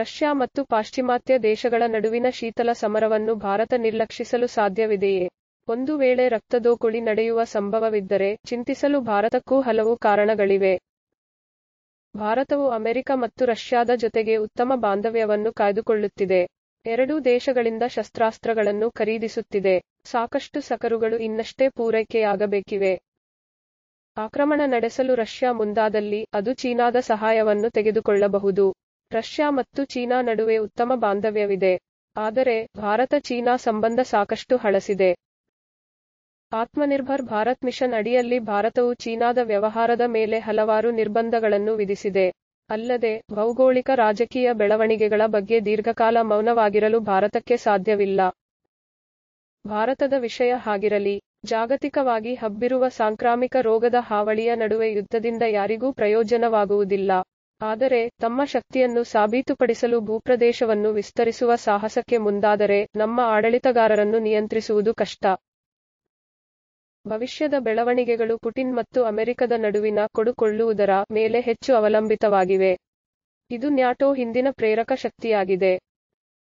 Russia ಮತ್ತು ಪಾಶ್ಚಿಮಾತ್ಯ ದೇಶಗಳ ನಡುವಿನ ಶೀತಲ ಸಮರವನ್ನು ಭಾರತ ನಿರ್ಲಕ್ಷಿಸಲು ಸಾಧ್ಯವಿದೆಯೇ? ಒಂದು ವೇಳೆ ರಕ್ತದೋಕುಳಿ ನಡೆಯುವ ಸಂಭವವಿದ್ದರೆ ಚಿಂತಿಸಲು ಭಾರತಕ್ಕೂ ಹಲವು ಕಾರಣಗಳಿವೆ. ಭಾರತವು ಅಮೆರಿಕ ಮತ್ತು ರಷ್ಯಾದ ಜೊತೆಗೆ ಉತ್ತಮ ಬಾಂಧವ್ಯವನ್ನು ಕಾಯ್ದುಕೊಳ್ಳುತ್ತಿದೆ. ಎರಡೂ ದೇಶಗಳಿಂದ ಶಸ್ತ್ರಾಸ್ತ್ರಗಳನ್ನು ಖರೀದಿಸುತ್ತಿದೆ. ಸಾಕಷ್ಟು ಸಕರುಗಳು ಇನ್ನಷ್ಟೇ ಪೂರೈಕೆಯಾಗಬೇಕಿವೆ. ಆಕ್ರಮಣ ನಡೆಸಲು ರಷ್ಯಾ ಮುಂದಾದಲ್ಲಿ ಅದು ಚೀನಾದ ಸಹಾಯವನ್ನು ತೆಗೆದುಕೊಳ್ಳಬಹುದು. ರಷ್ಯಾ ಮತ್ತು ಚೀನಾ ನಡುವೆ ಉತ್ತಮ ಬಾಂಧವ್ಯವಿದೆ. ಆದರೆ, ಭಾರತ-ಚೀನಾ ಸಂಬಂಧ ಸಾಕಷ್ಟು ಹಳಸಿದೆ. ಆತ್ಮನಿರ್ಭರ್ ಭಾರತ್ ಮಿಷನ್ ಅಡಿಯಲ್ಲಿ ಭಾರತವು ಚೀನಾದ ವ್ಯವಹಾರದ ಮೇಲೆ ಹಲವಾರು ನಿರ್ಬಂಧಗಳನ್ನು ವಿಧಿಸಿದೆ. ಅಲ್ಲದೆ, ಭೌಗೋಳಿಕ ರಾಜಕೀಯ ಬೆಳವಣಿಗೆಗಳ ಬಗ್ಗೆ ದೀರ್ಘಕಾಲ ಮೌನವಾಗಿರಲು ಭಾರತಕ್ಕೆ ಸಾಧ್ಯವಿಲ್ಲ. ಭಾರತದ ವಿಷಯ ಹಾಗಿರಲಿ, ಜಾಗತಿಕವಾಗಿ ಹಬ್ಬಿರುವ ಸಾಂಕ್ರಾಮಿಕ ರೋಗದ ಹಾವಳಿಯ ನಡುವೆ ಯುದ್ಧದಿಂದ ಯಾರಿಗೂ ಪ್ರಯೋಜನವಾಗುವುದಿಲ್ಲ. ಆದರೆ ತಮ್ಮ ಶಕ್ತಿಯನ್ನು ಸಾಬೀತುಪಡಿಸಲು ಭೂಪ್ರದೇಶವನ್ನು ವಿಸ್ತರಿಸುವ ಸಾಹಸಕ್ಕೆ ಮುಂದಾದರೆ ನಮ್ಮ ಆಡಳಿತಗಾರರನ್ನು ನಿಯಂತ್ರಿಸುವುದು ಕಷ್ಟ. ಭವಿಷ್ಯದ ಬೆಳವಣಿಗೆಗಳು ಪುಟಿನ್ ಮತ್ತು ಅಮೆರಿಕದ ನಡುವಿನ ಕೊಡುಕೊಳ್ಳುವುದರ ಮೇಲೆ ಹೆಚ್ಚು ಅವಲಂಬಿತವಾಗಿವೆ. ಇದು ನ್ಯಾಟೋ ಹಿಂದಿನ ಪ್ರೇರಕ ಶಕ್ತಿಯಾಗಿದೆ.